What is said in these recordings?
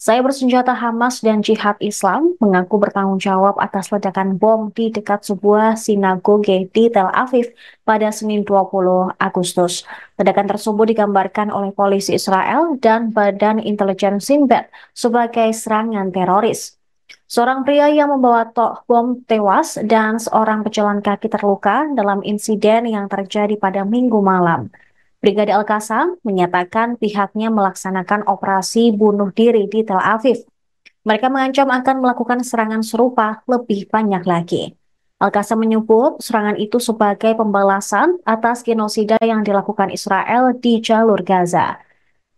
Saya bersenjata Hamas dan Jihad Islam mengaku bertanggung jawab atas ledakan bom di dekat sebuah sinagoge di Tel Aviv pada Senin 20 Agustus. Ledakan tersebut digambarkan oleh polisi Israel dan Badan Intelijen Sinbad sebagai serangan teroris. Seorang pria yang membawa tok bom tewas dan seorang pejalan kaki terluka dalam insiden yang terjadi pada minggu malam. Brigade Al-Qassam menyatakan pihaknya melaksanakan operasi bunuh diri di Tel Aviv. Mereka mengancam akan melakukan serangan serupa lebih banyak lagi. Al-Qassam menyebut serangan itu sebagai pembalasan atas genosida yang dilakukan Israel di jalur Gaza.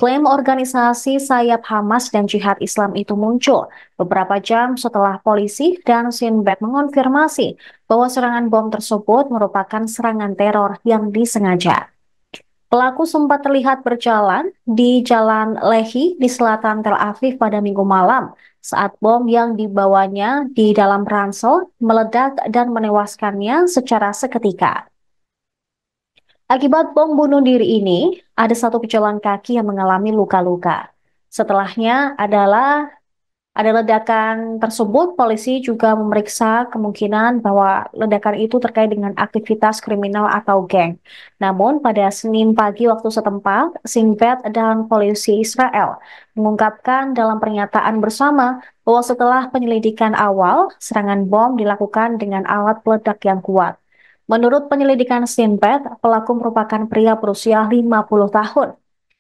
Klaim organisasi sayap Hamas dan Jihad Islam itu muncul beberapa jam setelah polisi dan Sinbad mengonfirmasi bahwa serangan bom tersebut merupakan serangan teror yang disengaja. Pelaku sempat terlihat berjalan di Jalan Lehi di selatan Tel Aviv pada minggu malam saat bom yang dibawanya di dalam ransel meledak dan menewaskannya secara seketika. Akibat bom bunuh diri ini, ada satu pejalan kaki yang mengalami luka-luka. Setelahnya adalah ada ledakan tersebut, polisi juga memeriksa kemungkinan bahwa ledakan itu terkait dengan aktivitas kriminal atau geng. Namun, pada Senin pagi waktu setempat, Sinbad dan polisi Israel mengungkapkan dalam pernyataan bersama bahwa setelah penyelidikan awal, serangan bom dilakukan dengan alat peledak yang kuat. Menurut penyelidikan Sinbad, pelaku merupakan pria berusia 50 tahun.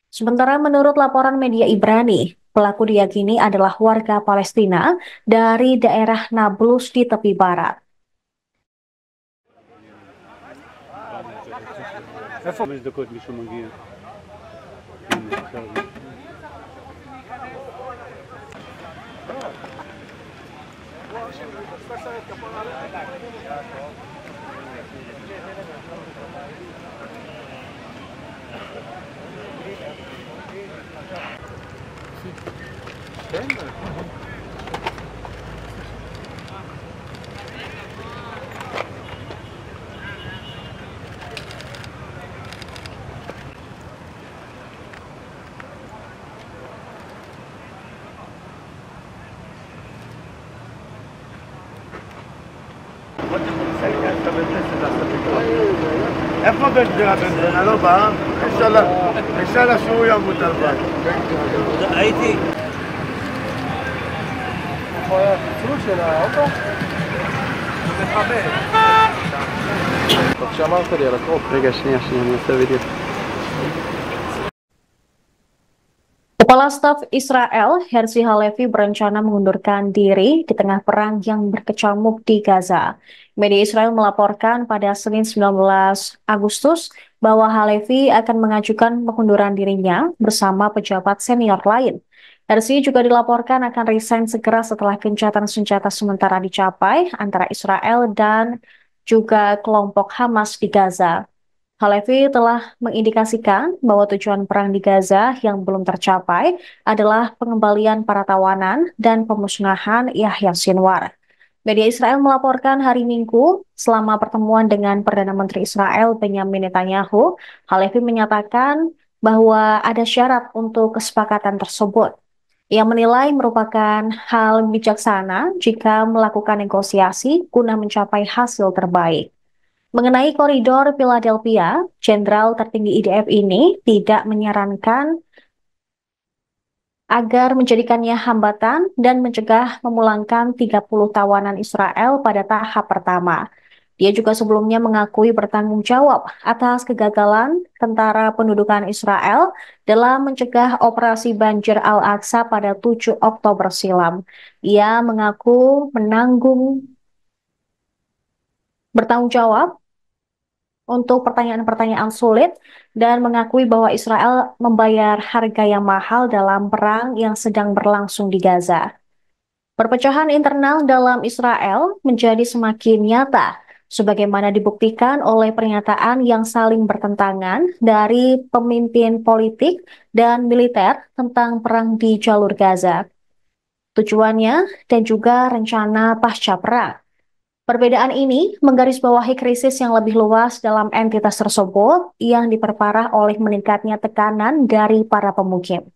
Sementara menurut laporan media Ibrani, Pelaku diyakini adalah warga Palestina dari daerah Nablus di tepi barat. איפה בן גביר הבן? בן אלובה? יש עליו שהוא ימות על בית. आई थी טוב שאמרת לי על הקרופ, רגע שנייה שנייה אני עושה בדיוק Kepala Staf Israel, Herzi Halevi, berencana mengundurkan diri di tengah perang yang berkecamuk di Gaza. Media Israel melaporkan pada Senin 19 Agustus bahwa Halevi akan mengajukan pengunduran dirinya bersama pejabat senior lain. RC juga dilaporkan akan resign segera setelah kencatan senjata sementara dicapai antara Israel dan juga kelompok Hamas di Gaza. Halevi telah mengindikasikan bahwa tujuan perang di Gaza yang belum tercapai adalah pengembalian para tawanan dan pemusnahan Yahya Sinwar. Media Israel melaporkan hari Minggu selama pertemuan dengan Perdana Menteri Israel Benjamin Netanyahu, Halevi menyatakan bahwa ada syarat untuk kesepakatan tersebut. Ia menilai merupakan hal bijaksana jika melakukan negosiasi guna mencapai hasil terbaik. Mengenai koridor Philadelphia, jenderal tertinggi IDF ini tidak menyarankan agar menjadikannya hambatan dan mencegah memulangkan 30 tawanan Israel pada tahap pertama. Dia juga sebelumnya mengakui bertanggung jawab atas kegagalan tentara pendudukan Israel dalam mencegah operasi banjir Al-Aqsa pada 7 Oktober silam. Ia mengaku menanggung bertanggung jawab untuk pertanyaan-pertanyaan sulit dan mengakui bahwa Israel membayar harga yang mahal dalam perang yang sedang berlangsung di Gaza. Perpecahan internal dalam Israel menjadi semakin nyata, sebagaimana dibuktikan oleh pernyataan yang saling bertentangan dari pemimpin politik dan militer tentang perang di jalur Gaza. Tujuannya dan juga rencana pasca perang. Perbedaan ini menggarisbawahi krisis yang lebih luas dalam entitas tersebut yang diperparah oleh meningkatnya tekanan dari para pemukim.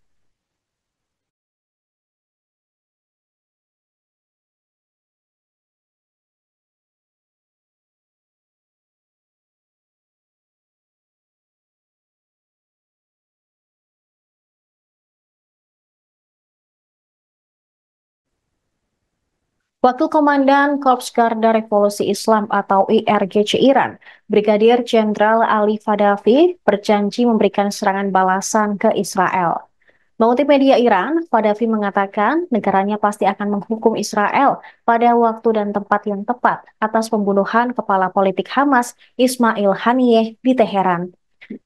Wakil Komandan Korps Garda Revolusi Islam atau IRGC Iran, Brigadir Jenderal Ali Fadavi berjanji memberikan serangan balasan ke Israel. Mengutip media Iran, Fadavi mengatakan negaranya pasti akan menghukum Israel pada waktu dan tempat yang tepat atas pembunuhan kepala politik Hamas Ismail Haniyeh di Teheran.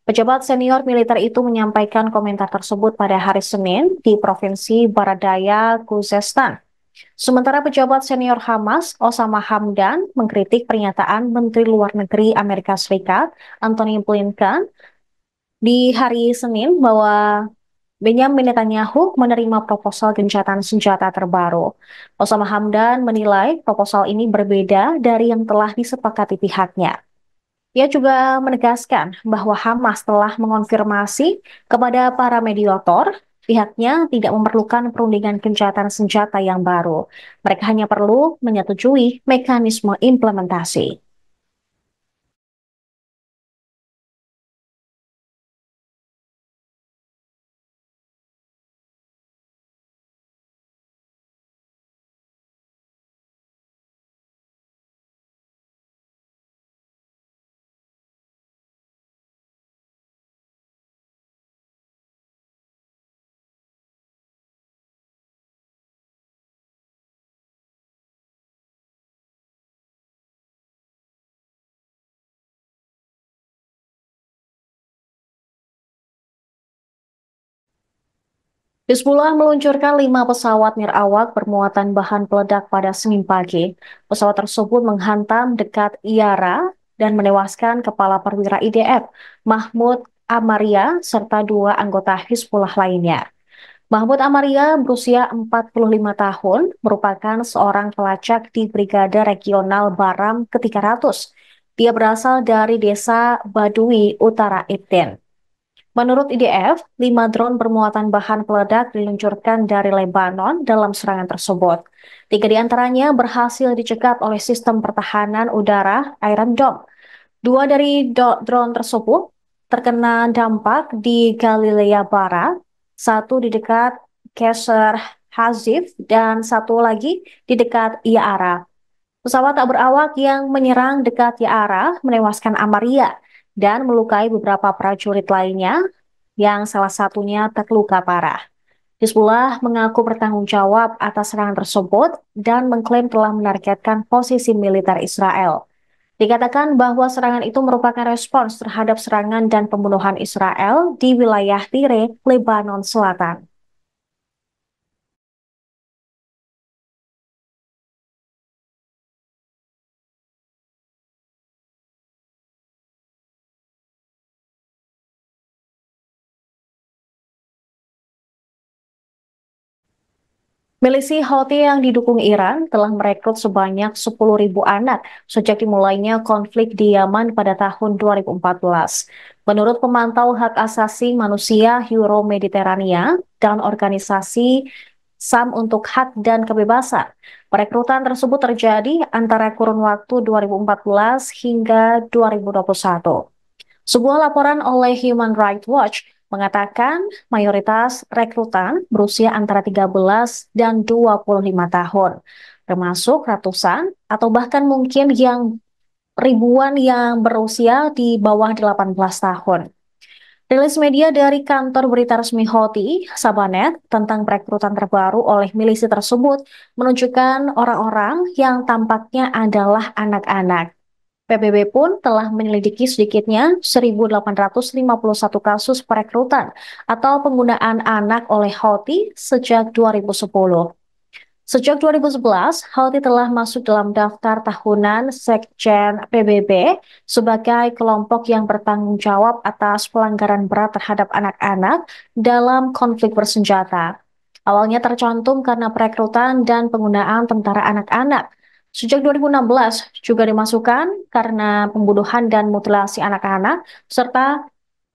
Pejabat senior militer itu menyampaikan komentar tersebut pada hari Senin di Provinsi Baradaya, Khuzestan. Sementara pejabat senior Hamas, Osama Hamdan, mengkritik pernyataan Menteri Luar Negeri Amerika Serikat, Antony Blinken, di hari Senin bahwa Benjamin Netanyahu menerima proposal gencatan senjata terbaru. Osama Hamdan menilai proposal ini berbeda dari yang telah disepakati pihaknya. Ia juga menegaskan bahwa Hamas telah mengonfirmasi kepada para mediator Pihaknya tidak memerlukan perundingan kencatan senjata yang baru. Mereka hanya perlu menyetujui mekanisme implementasi. Hizbullah meluncurkan lima pesawat nirawak bermuatan bahan peledak pada Senin pagi. Pesawat tersebut menghantam dekat Iara dan menewaskan Kepala Perwira IDF Mahmud Amaria serta dua anggota Hizbullah lainnya. Mahmud Amaria berusia 45 tahun merupakan seorang pelacak di Brigade Regional Baram ke-300. Dia berasal dari desa Badui Utara Iten. Menurut IDF, lima drone bermuatan bahan peledak diluncurkan dari Lebanon dalam serangan tersebut. Tiga di antaranya berhasil dicegat oleh sistem pertahanan udara Iron Dome. Dua dari drone tersebut terkena dampak di Galilea Barat, satu di dekat Keser Hazif, dan satu lagi di dekat Yaara. Pesawat tak berawak yang menyerang dekat Yaara menewaskan Amaria, dan melukai beberapa prajurit lainnya yang salah satunya terluka parah. Hizbullah mengaku bertanggung jawab atas serangan tersebut dan mengklaim telah menargetkan posisi militer Israel. Dikatakan bahwa serangan itu merupakan respons terhadap serangan dan pembunuhan Israel di wilayah Tire, Lebanon Selatan. Milisi Houthi yang didukung Iran telah merekrut sebanyak 10.000 anak sejak dimulainya konflik di Yaman pada tahun 2014. Menurut pemantau hak asasi manusia Euro Mediterania dan organisasi SAM untuk Hak dan Kebebasan, perekrutan tersebut terjadi antara kurun waktu 2014 hingga 2021. Sebuah laporan oleh Human Rights Watch mengatakan mayoritas rekrutan berusia antara 13 dan 25 tahun, termasuk ratusan atau bahkan mungkin yang ribuan yang berusia di bawah 18 tahun. Rilis media dari kantor berita resmi Hoti, Sabanet, tentang perekrutan terbaru oleh milisi tersebut menunjukkan orang-orang yang tampaknya adalah anak-anak. PBB pun telah menyelidiki sedikitnya 1.851 kasus perekrutan atau penggunaan anak oleh Houthi sejak 2010. Sejak 2011, Houthi telah masuk dalam daftar tahunan Sekjen PBB sebagai kelompok yang bertanggung jawab atas pelanggaran berat terhadap anak-anak dalam konflik bersenjata. Awalnya tercantum karena perekrutan dan penggunaan tentara anak-anak, Sejak 2016 juga dimasukkan karena pembunuhan dan mutilasi anak-anak serta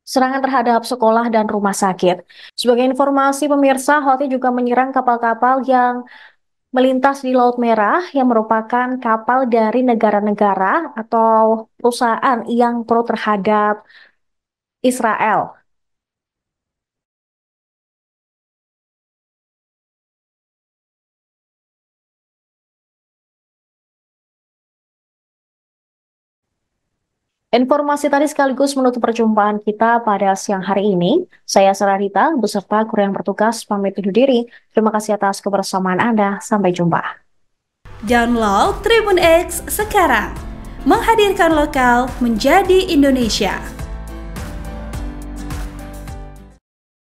serangan terhadap sekolah dan rumah sakit. Sebagai informasi pemirsa, Houthi juga menyerang kapal-kapal yang melintas di Laut Merah yang merupakan kapal dari negara-negara atau perusahaan yang pro terhadap Israel. Informasi tadi sekaligus menutup perjumpaan kita pada siang hari ini. Saya Sarah Rita, beserta kru yang bertugas pamit undur diri. Terima kasih atas kebersamaan Anda. Sampai jumpa. Download Tribun X sekarang. Menghadirkan lokal menjadi Indonesia.